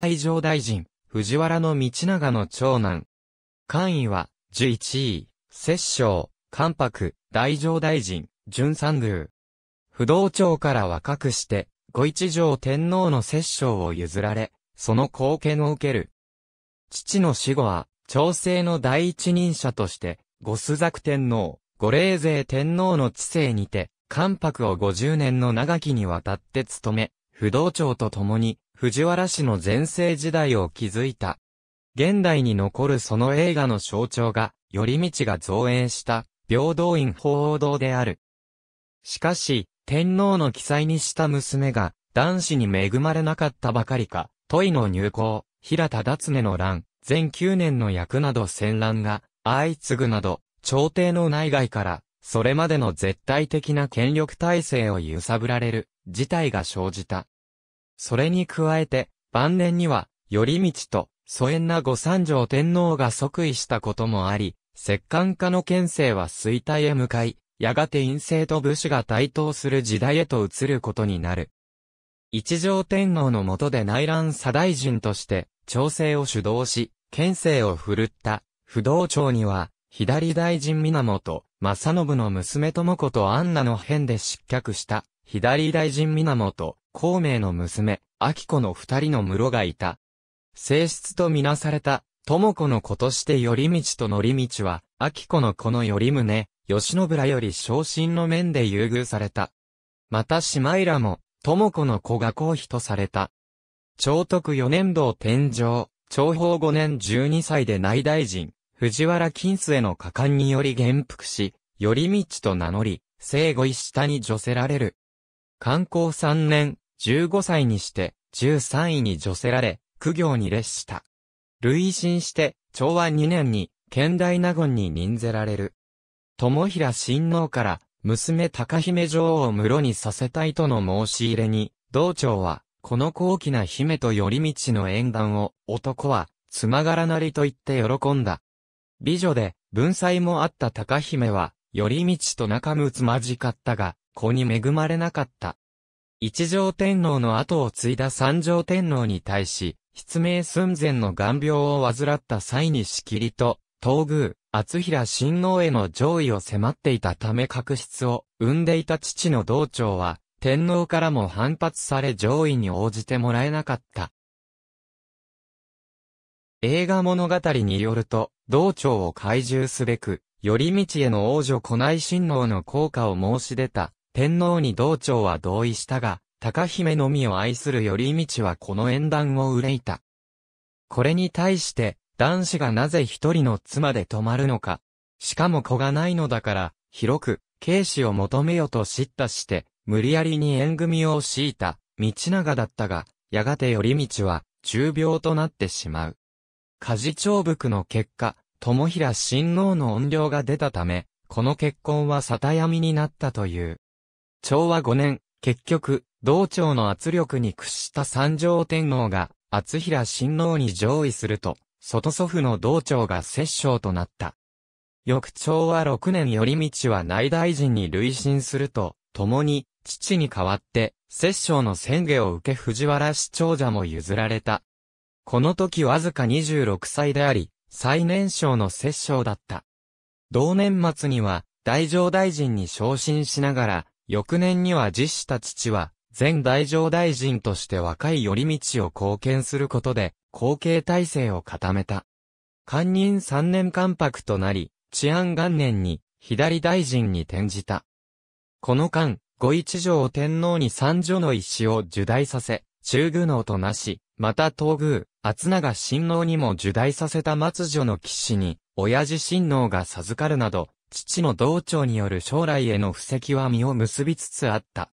海上大臣、藤原道長の長男。官位は、十一位、摂政、関白、大乗大臣、純三宮。不動庁から若くして、五一条天皇の摂政を譲られ、その貢献を受ける。父の死後は、朝政の第一人者として、五須作天皇、五霊勢天皇の治世にて、関白を50年の長きにわたって務め、不動庁と共に、藤原氏の前世時代を築いた。現代に残るその映画の象徴が、寄り道が造園した、平等院法王堂である。しかし、天皇の記載にした娘が、男子に恵まれなかったばかりか、問いの入校、平田達根の乱、全9年の役など戦乱が、相次ぐなど、朝廷の内外から、それまでの絶対的な権力体制を揺さぶられる、事態が生じた。それに加えて、晩年には、頼道と、疎遠な御三条天皇が即位したこともあり、摂関家の県政は衰退へ向かい、やがて陰政と武士が対等する時代へと移ることになる。一条天皇の下で内乱左大臣として、調整を主導し、県政を振るった、不動庁には、左大臣源、正信の娘智子とアンナの変で失脚した、左大臣源、孔明の娘、秋子の二人の室がいた。性質とみなされた、智子の子として頼道とり道は、秋子の子の頼宗、吉信らより昇進の面で優遇された。また姉妹らも、智子の子が公妃とされた。長徳四年度天上、長宝五年十二歳で内大臣、藤原金への果敢により元服し、頼道と名乗り、生後一下に助せられる。観光3年、15歳にして、13位に除せられ、苦行に列した。累進して、昭和2年に、県大納言に任ぜられる。友平親王から、娘高姫女王を室にさせたいとの申し入れに、道長は、この高貴な姫と寄り道の縁談を、男は、つまがらなりと言って喜んだ。美女で、文才もあった高姫は、寄り道と仲睦まじかったが、子に恵まれなかった。一条天皇の後を継いだ三条天皇に対し、失明寸前の眼病を患った際にしきりと、東宮、厚平親王への上位を迫っていたため確執を生んでいた父の道長は、天皇からも反発され上位に応じてもらえなかった。映画物語によると、道長を懐柔すべく、寄り道への王女古内親王の効果を申し出た、天皇に道長は同意したが、高姫のみを愛する頼道はこの縁談を憂いた。これに対して、男子がなぜ一人の妻で泊まるのか。しかも子がないのだから、広く、軽視を求めよと叱咤して、無理やりに縁組を強いた、道長だったが、やがて頼道は、重病となってしまう。家事長伏の結果、友平親王の怨霊が出たため、この結婚は沙汰闇になったという。昭和5年、結局、道庁の圧力に屈した三条天皇が、厚平親王に上位すると、外祖父の道庁が摂政となった。翌昭和6年より道は内大臣に累進すると、共に、父に代わって、摂政の宣言を受け藤原市長者も譲られた。この時わずか26歳であり、最年少の摂政だった。同年末には、大乗大臣に昇進しながら、翌年には実した父は、前大乗大臣として若い寄り道を貢献することで、後継体制を固めた。官任三年関白となり、治安元年に、左大臣に転じた。この間、五一条天皇に三女の石を受代させ、中宮能となし、また東宮、厚長親王にも受代させた末女の騎士に、親父親王が授かるなど、父の同長による将来への布石は身を結びつつあった。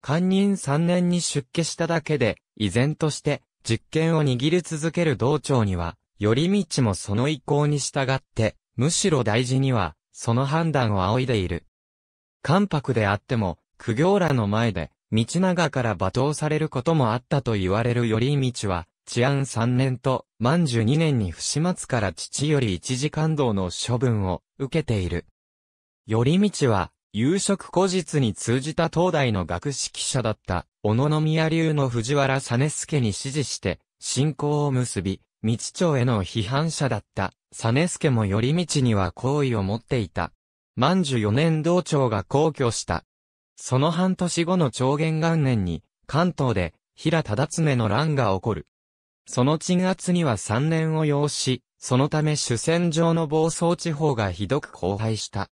官任3年に出家しただけで、依然として実権を握り続ける同長には、寄り道もその意向に従って、むしろ大事には、その判断を仰いでいる。関白であっても、苦行らの前で、道長から罵倒されることもあったと言われる寄り道は、治安3年と、満十2年に不始末から父より一時感動の処分を受けている。り道は、夕食後日に通じた東大の学識者だった、小野宮流の藤原実助に指示して、信仰を結び、道長への批判者だった、実助もり道には好意を持っていた。万寿四年道長が皇居した。その半年後の長元元年に、関東で、平忠常の乱が起こる。その鎮圧には3年を要し、そのため主戦場の暴走地方がひどく荒廃した。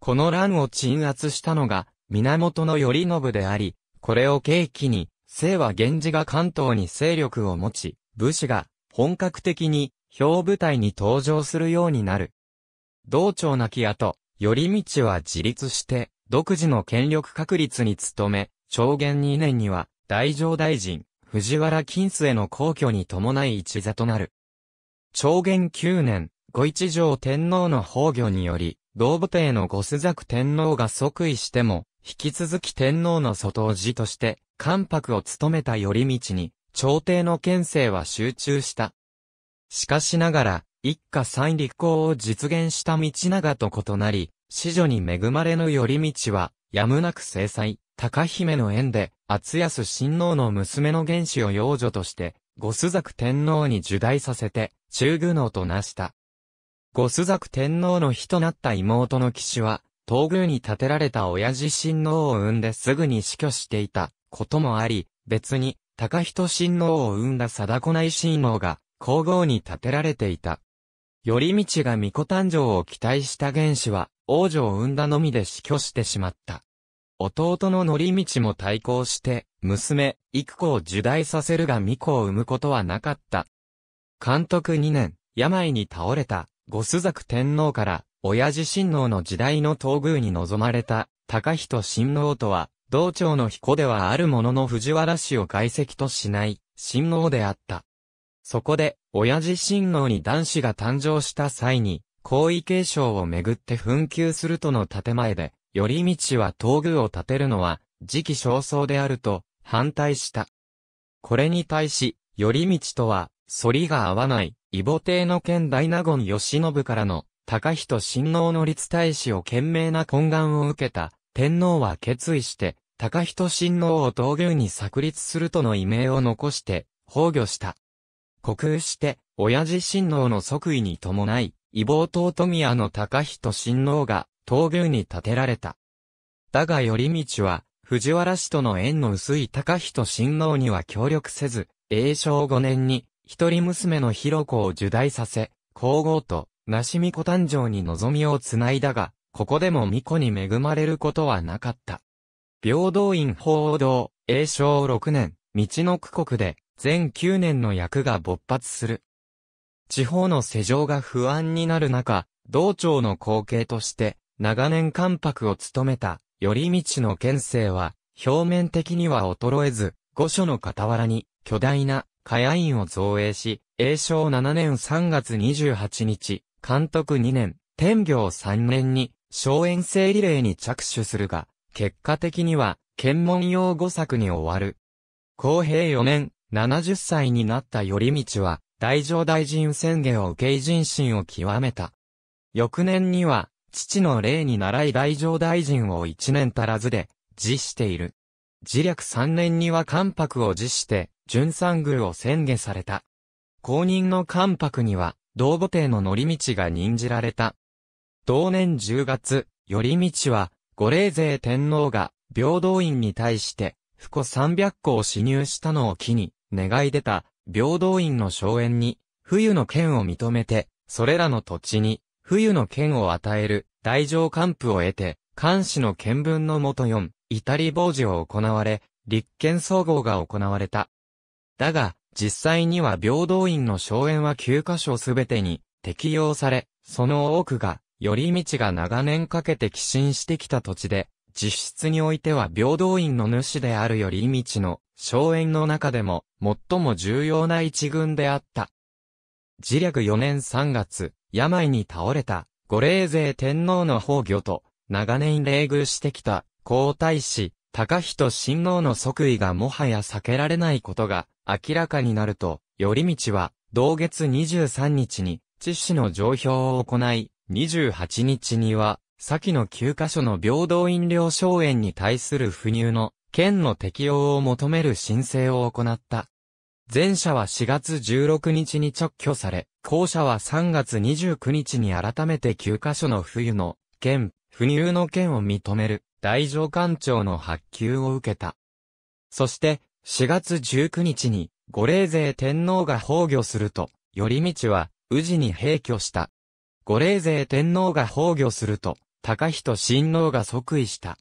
この乱を鎮圧したのが、源頼信であり、これを契機に、清は源氏が関東に勢力を持ち、武士が本格的に表舞台に登場するようになる。道長亡き後、頼道は自立して、独自の権力確立に努め、長元2年には、大乗大臣、藤原金への皇居に伴い一座となる。長元九年、五一条天皇の崩御により、道母帝の五須作天皇が即位しても、引き続き天皇の外氏として、関白を務めた寄り道に、朝廷の県政は集中した。しかしながら、一家三立候を実現した道長と異なり、子女に恵まれぬ寄り道は、やむなく制裁、高姫の縁で、厚安親王の娘の原子を養女として、五須作天皇に受代させて、中宮能となした。五須作天皇の日となった妹の騎士は、東宮に建てられた親父親王を産んですぐに死去していたこともあり、別に、高人親王を産んだ貞子内親王が、皇后に建てられていた。頼道が巫女誕生を期待した原始は、王女を産んだのみで死去してしまった。弟のり道も対抗して、娘、育子を受胎させるが巫女を産むことはなかった。監督2年、病に倒れた、ご須作天皇から、親父親王の時代の東宮に望まれた、高人親王とは、道長の彦ではあるものの藤原氏を外籍としない、親王であった。そこで、親父親王に男子が誕生した際に、皇位継承をめぐって紛糾するとの建前で、寄り道は東宮を建てるのは、時期尚早であると、反対した。これに対し、頼道とは、反りが合わない、異母帝の剣大納言義信からの、高人親王の立大使を懸命な懇願を受けた、天皇は決意して、高人親王を東宮に炸立するとの異名を残して、崩御した。国空して、親父親王の即位に伴い、異母党富谷の高人親王が、東宮に建てられた。だが頼道は、藤原氏との縁の薄い高人親王には協力せず、永正5年に、一人娘の広子を受代させ、皇后と、なしみ子誕生に望みをつないだが、ここでも巫女に恵まれることはなかった。平等院報道、永正6年、道の区国で、全9年の役が勃発する。地方の世情が不安になる中、道庁の後継として、長年関白を務めた、り道の県政は、表面的には衰えず、御所の傍らに、巨大な、火屋院を造営し、永正7年3月28日、監督2年、天行3年に、荘園制リレーに着手するが、結果的には、検問用御作に終わる。公平4年、70歳になった頼道は、大乗大臣宣言を受け偉人心を極めた。翌年には、父の霊に習い大乗大臣を一年足らずで、辞している。自略三年には関白を辞して、純三宮を宣言された。公認の関白には、道母帝の乗り道が任じられた。同年10月、寄り道は、五霊勢天皇が、平等院に対して、不古三百個を支入したのを機に、願い出た、平等院の荘園に、冬の剣を認めて、それらの土地に、冬の剣を与える、大乗官府を得て、漢氏の見聞のもと4、イタリ傍受を行われ、立憲総合が行われた。だが、実際には平等院の荘園は9カ所すべてに適用され、その多くが、寄り道が長年かけて寄進してきた土地で、実質においては平等院の主である寄り道の荘園の中でも最も重要な一群であった。自略4年3月、病に倒れた、五霊勢天皇の崩御と、長年霊遇してきた、皇太子、高人親王の即位がもはや避けられないことが明らかになると、頼道は、同月23日に、知事の上表を行い、28日には、先の9カ所の平等飲料荘園に対する不入の、県の適用を求める申請を行った。前者は4月16日に直去され、後者は3月29日に改めて9カ所の冬の、県、不入の県を認める、大上官庁の発給を受けた。そして、4月19日に、五霊勢天皇が崩御すると、頼道は、宇治に閉居した。五霊勢天皇が崩御すると、高人親王が即位した。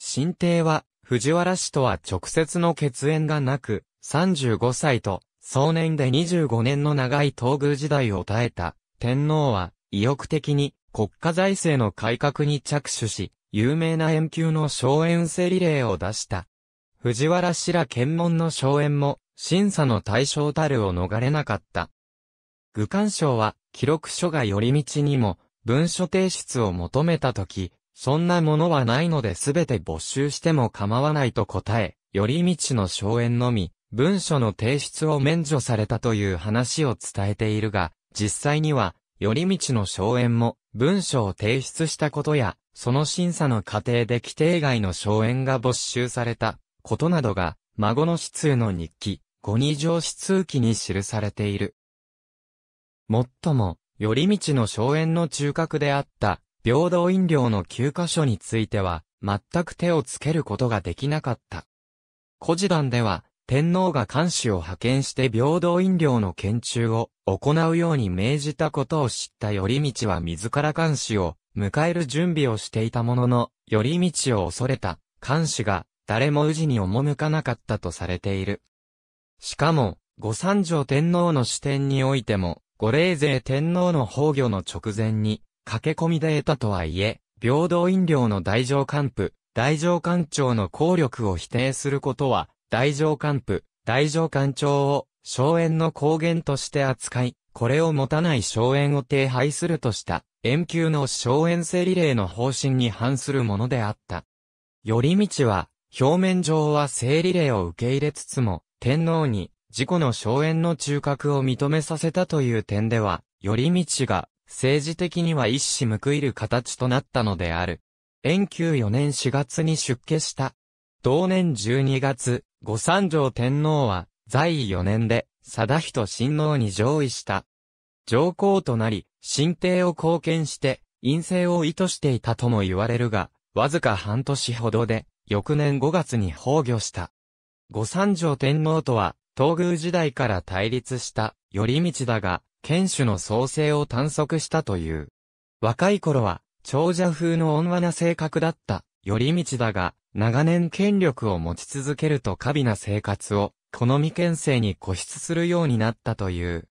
新帝は、藤原氏とは直接の血縁がなく、35歳と、壮年で25年の長い東宮時代を耐えた、天皇は、意欲的に、国家財政の改革に着手し、有名な円球の荘園制リレーを出した。藤原氏ら検問の荘園も、審査の対象たるを逃れなかった。愚官省は、記録書が寄り道にも、文書提出を求めたとき、そんなものはないので全て没収しても構わないと答え、寄り道の荘園のみ、文書の提出を免除されたという話を伝えているが、実際には、り道の荘園も、文書を提出したことや、その審査の過程で規定外の荘園が没収された、ことなどが、孫の支通の日記、五二条支通記に記されている。もっとも、り道の荘園の中核であった、平等飲料の9カ所については、全く手をつけることができなかった。古事談では、天皇が監視を派遣して平等飲料の研究を行うように命じたことを知った頼道は自ら監視を迎える準備をしていたものの、頼道を恐れた監視が誰も宇治に赴かなかったとされている。しかも、御三条天皇の視点においても、御霊勢天皇の崩御の直前に、駆け込みで得たとはいえ、平等飲料の大乗官府、大乗官庁の効力を否定することは、大上官府、大上官庁を、荘園の高原として扱い、これを持たない荘園を停廃するとした、遠級の荘園整理令の方針に反するものであった。り道は、表面上は整理令を受け入れつつも、天皇に自己の荘園の中核を認めさせたという点では、り道が政治的には一矢報いる形となったのである。遠久4年4月に出家した。同年12月、五三条天皇は、在位4年で、貞仁親王に上位した。上皇となり、新帝を貢献して、陰性を意図していたとも言われるが、わずか半年ほどで、翌年5月に崩御した。五三条天皇とは、東宮時代から対立した、り道だが、剣種の創生を探索したという。若い頃は、長者風の温和な性格だった、り道だが、長年権力を持ち続けると過敏な生活を、この未建制に固執するようになったという。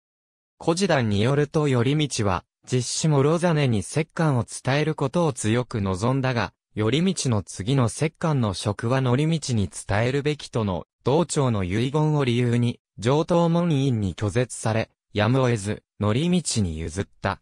古事団によると頼道は、実施もロザネに石棺を伝えることを強く望んだが、頼道の次の石棺の職はり道に伝えるべきとの、道長の遺言を理由に、上等門院に拒絶され、やむを得ず、り道に譲った。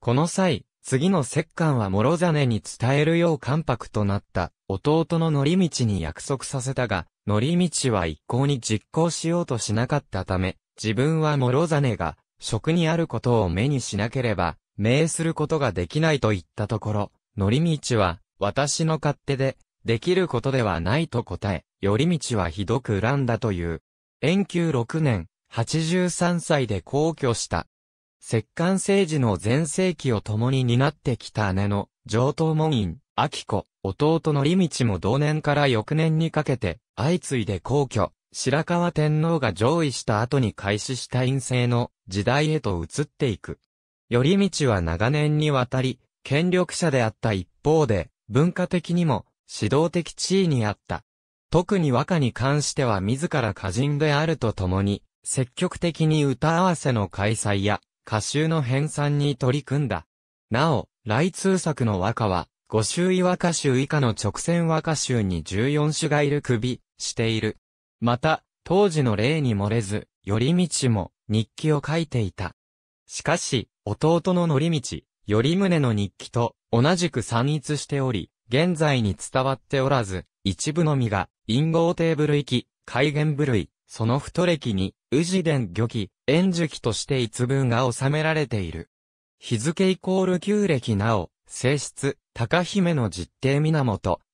この際、次の摂関は諸実に伝えるよう関白となった弟の則道に約束させたが、則道は一向に実行しようとしなかったため、自分は諸実が職にあることを目にしなければ、命することができないと言ったところ、則道は私の勝手で、できることではないと答え、頼道はひどく恨んだという。延久6年、83歳で皇居した摂関政治の前世紀を共に担ってきた姉の上等門院、明子、弟の利道も同年から翌年にかけて、相次いで皇居、白河天皇が上位した後に開始した院政の時代へと移っていく。頼道は長年にわたり、権力者であった一方で、文化的にも指導的地位にあった。特に和歌に関しては自ら歌人であるとともに、積極的に歌合わせの開催や歌集の編纂に取り組んだ。なお、来通作の和歌は、五周位和歌集以下の直線和歌集に14種がいる首、している。また、当時の例に漏れず、寄り道も日記を書いていた。しかし、弟の乗り道、寄り宗の日記と同じく散逸しており、現在に伝わっておらず、一部のみが、陰ーブル行き、改元部類、その太歴に、宇治伝漁記、円熟として一文が収められている。日付イコール旧暦なお、性質、高姫の実定源、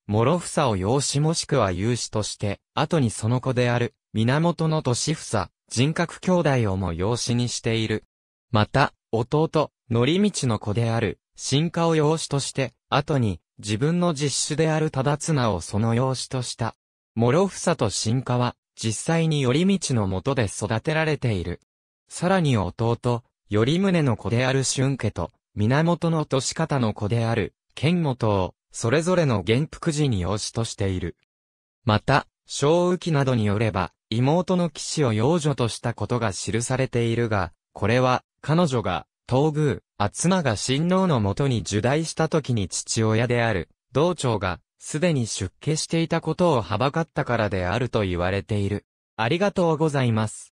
諸房を養子もしくは有子として、後にその子である、源の年房、人格兄弟をも養子にしている。また、弟、乗り道の子である、進化を養子として、後に、自分の実子である忠綱をその養子とした。諸房と進化は、実際に頼道の下で育てられている。さらに弟、頼宗の子である春家と、源の利方の子である、剣元を、それぞれの元服寺に養子としている。また、小雨記などによれば、妹の騎士を養女としたことが記されているが、これは、彼女が、東宮、厚妻が親王のもとに受代した時に父親である、道長が、すでに出家していたことをはばかったからであると言われている。ありがとうございます。